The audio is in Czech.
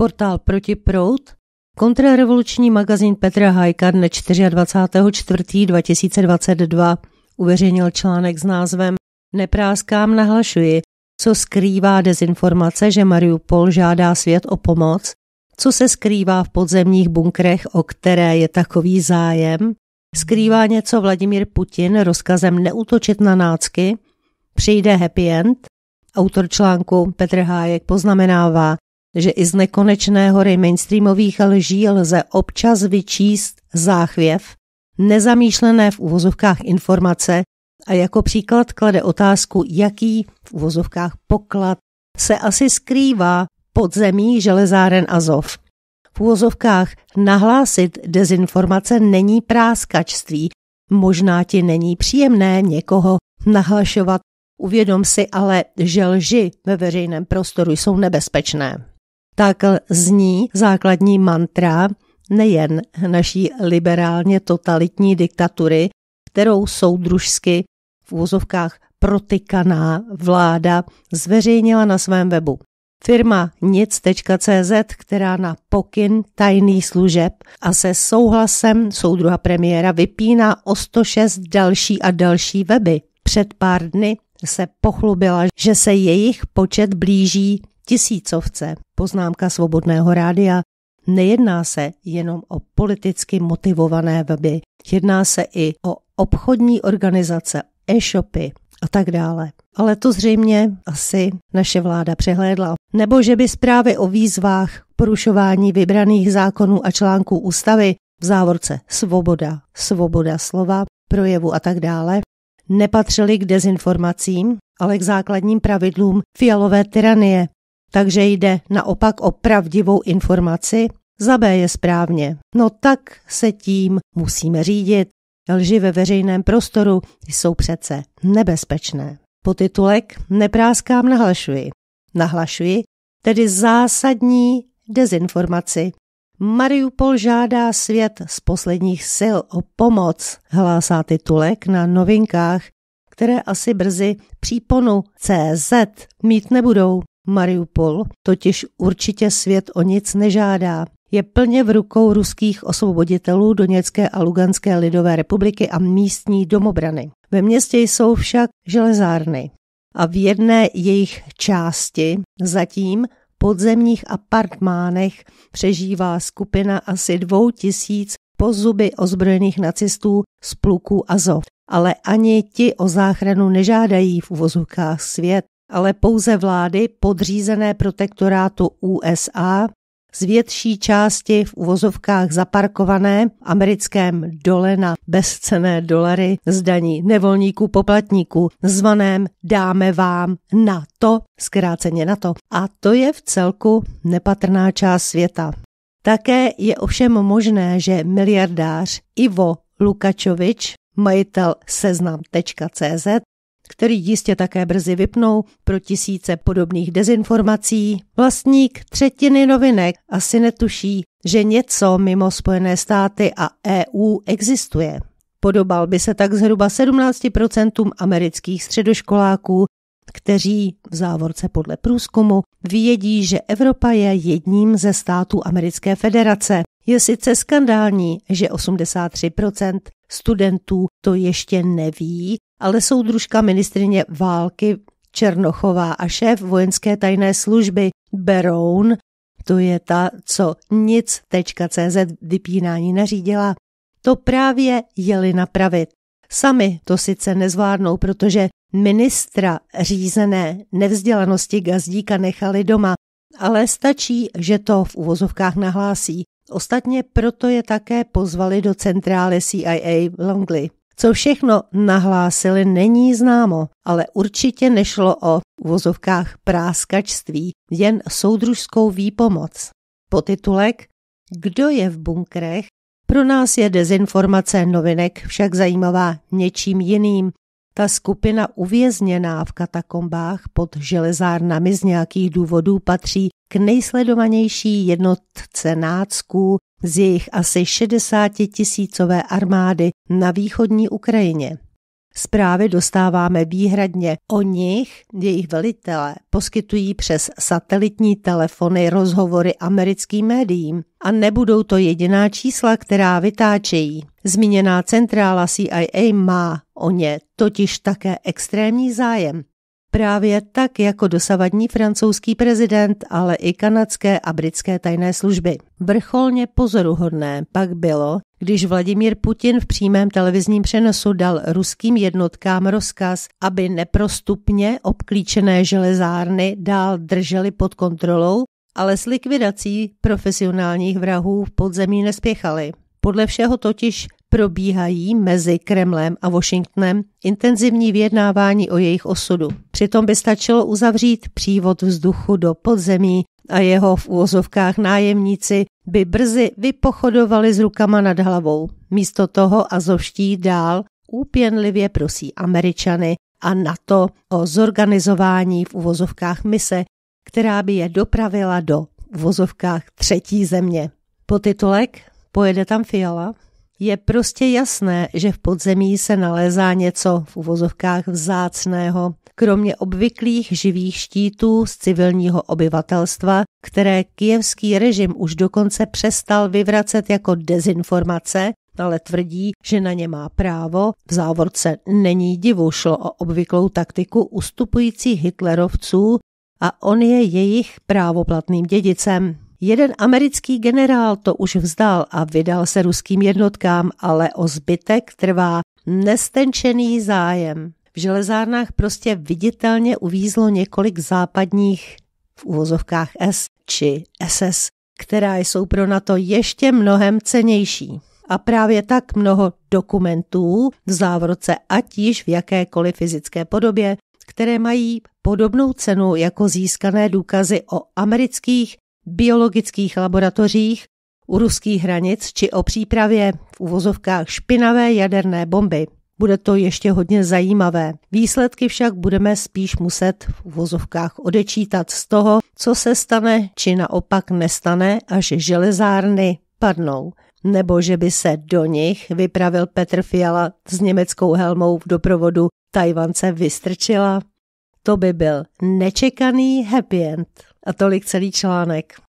portál Prout, kontrarevoluční magazín Petra Hajka dne 24.4.2022 uveřejnil článek s názvem Nepráskám nahlašuji, co skrývá dezinformace, že Mariupol žádá svět o pomoc, co se skrývá v podzemních bunkrech, o které je takový zájem, skrývá něco Vladimír Putin rozkazem neutočit na nácky, přijde happy end, Autor článku Petr Hájek poznamenává, že i z nekonečné hory mainstreamových lží lze občas vyčíst záchvěv, nezamýšlené v uvozovkách informace a jako příklad klade otázku, jaký v uvozovkách poklad se asi skrývá pod zemí železáren Azov. V uvozovkách nahlásit dezinformace není práskačství, možná ti není příjemné někoho nahlašovat Uvědom si ale, že lži ve veřejném prostoru jsou nebezpečné tak zní základní mantra nejen naší liberálně totalitní diktatury, kterou soudružsky v úzovkách protykaná vláda zveřejnila na svém webu. Firma nic.cz, která na pokyn tajných služeb a se souhlasem soudruha premiéra vypíná o 106 další a další weby. Před pár dny se pochlubila, že se jejich počet blíží tisícovce. Poznámka svobodného rádia. Nejedná se jenom o politicky motivované weby, jedná se i o obchodní organizace, e-shopy a tak dále. Ale to zřejmě asi naše vláda přehlédla. Nebo že by zprávy o výzvách porušování vybraných zákonů a článků ústavy v závorce svoboda, svoboda slova, projevu a tak dále, nepatřili k dezinformacím, ale k základním pravidlům fialové tyranie, takže jde naopak o pravdivou informaci, za B je správně. No tak se tím musíme řídit. Lži ve veřejném prostoru jsou přece nebezpečné. Potitulek Nepráskám nahlašuji. Nahlašuji tedy zásadní dezinformaci. Mariupol žádá svět z posledních sil o pomoc, hlásá titulek na novinkách, které asi brzy příponu CZ mít nebudou. Mariupol totiž určitě svět o nic nežádá. Je plně v rukou ruských osvoboditelů Doněcké a Luganské lidové republiky a místní domobrany. Ve městě jsou však železárny a v jedné jejich části zatím podzemních apartmánech přežívá skupina asi dvou tisíc pozuby ozbrojených nacistů z pluku Azov. Ale ani ti o záchranu nežádají v uvozovkách svět ale pouze vlády podřízené protektorátu USA z větší části v uvozovkách zaparkované americkém dole na bezcené dolary zdaní nevolníků poplatníků, zvaném dáme vám na to, zkráceně na to. A to je v celku nepatrná část světa. Také je ovšem možné, že miliardář Ivo Lukačovič, majitel seznam.cz, který jistě také brzy vypnou pro tisíce podobných dezinformací, vlastník třetiny novinek asi netuší, že něco mimo Spojené státy a EU existuje. Podobal by se tak zhruba 17% amerických středoškoláků, kteří v závorce podle průzkumu vědí, že Evropa je jedním ze států Americké federace je sice skandální, že 83% studentů to ještě neví, ale soudružka ministrině války Černochová a šéf vojenské tajné služby Beroun, to je ta, co nic.cz vypínání nařídila, to právě jeli napravit. Sami to sice nezvládnou, protože ministra řízené nevzdělanosti Gazdíka nechali doma, ale stačí, že to v uvozovkách nahlásí. Ostatně proto je také pozvali do centrály CIA Longley. Co všechno nahlásili, není známo, ale určitě nešlo o uvozovkách práskačství, jen soudružskou výpomoc. Potitulek Kdo je v bunkrech? Pro nás je dezinformace novinek však zajímavá něčím jiným, ta skupina uvězněná v katakombách pod železárnami z nějakých důvodů patří k nejsledovanější jednotce nácků z jejich asi 60 tisícové armády na východní Ukrajině. Zprávy dostáváme výhradně o nich, jejich velitelé poskytují přes satelitní telefony rozhovory americkým médiím a nebudou to jediná čísla, která vytáčejí. Zmíněná centrála CIA má o ně totiž také extrémní zájem. Právě tak jako dosavadní francouzský prezident, ale i kanadské a britské tajné služby. Vrcholně pozoruhodné pak bylo, když Vladimír Putin v přímém televizním přenosu dal ruským jednotkám rozkaz, aby neprostupně obklíčené železárny dál drželi pod kontrolou, ale s likvidací profesionálních vrahů v podzemí nespěchali. Podle všeho totiž probíhají mezi Kremlem a Washingtonem intenzivní vyjednávání o jejich osudu. Přitom by stačilo uzavřít přívod vzduchu do podzemí a jeho v úvozovkách nájemníci by brzy vypochodovali s rukama nad hlavou. Místo toho azovští dál úpěnlivě prosí Američany a NATO o zorganizování v uvozovkách mise, která by je dopravila do uvozovkách třetí země. titulek Pojede tam Fiala? Je prostě jasné, že v podzemí se nalézá něco v uvozovkách vzácného, kromě obvyklých živých štítů z civilního obyvatelstva, které kijevský režim už dokonce přestal vyvracet jako dezinformace, ale tvrdí, že na ně má právo. V závorce není divu, šlo o obvyklou taktiku ustupujících hitlerovců a on je jejich právoplatným dědicem. Jeden americký generál to už vzdal a vydal se ruským jednotkám, ale o zbytek trvá nestenčený zájem. V železárnách prostě viditelně uvízlo několik západních v uvozovkách S či SS, která jsou pro NATO ještě mnohem cenější. A právě tak mnoho dokumentů v závorce, ať již v jakékoliv fyzické podobě, které mají podobnou cenu jako získané důkazy o amerických biologických laboratořích u ruských hranic či o přípravě v uvozovkách špinavé jaderné bomby. Bude to ještě hodně zajímavé. Výsledky však budeme spíš muset v uvozovkách odečítat z toho, co se stane či naopak nestane, až železárny padnou. Nebo že by se do nich vypravil Petr Fiala s německou helmou v doprovodu Tajvance vystrčila. To by byl nečekaný happy end. A tolik celý článek.